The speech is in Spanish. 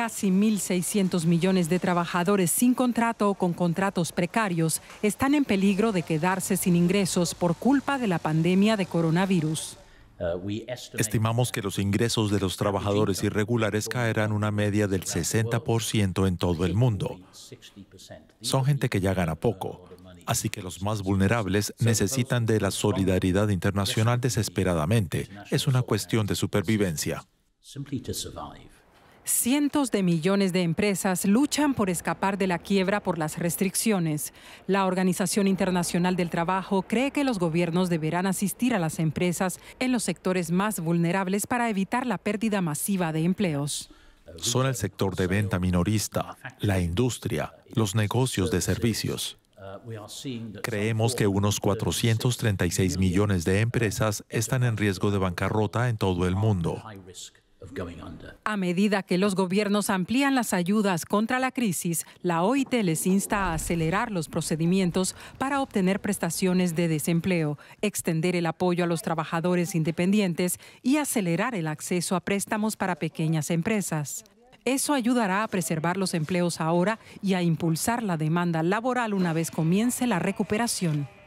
Casi 1.600 millones de trabajadores sin contrato o con contratos precarios están en peligro de quedarse sin ingresos por culpa de la pandemia de coronavirus. Uh, Estimamos que los ingresos de los trabajadores irregulares caerán una media del 60% en todo el mundo. Son gente que ya gana poco, así que los más vulnerables necesitan de la solidaridad internacional desesperadamente. Es una cuestión de supervivencia. Cientos de millones de empresas luchan por escapar de la quiebra por las restricciones. La Organización Internacional del Trabajo cree que los gobiernos deberán asistir a las empresas en los sectores más vulnerables para evitar la pérdida masiva de empleos. Son el sector de venta minorista, la industria, los negocios de servicios. Creemos que unos 436 millones de empresas están en riesgo de bancarrota en todo el mundo. A medida que los gobiernos amplían las ayudas contra la crisis, la OIT les insta a acelerar los procedimientos para obtener prestaciones de desempleo, extender el apoyo a los trabajadores independientes y acelerar el acceso a préstamos para pequeñas empresas. Eso ayudará a preservar los empleos ahora y a impulsar la demanda laboral una vez comience la recuperación.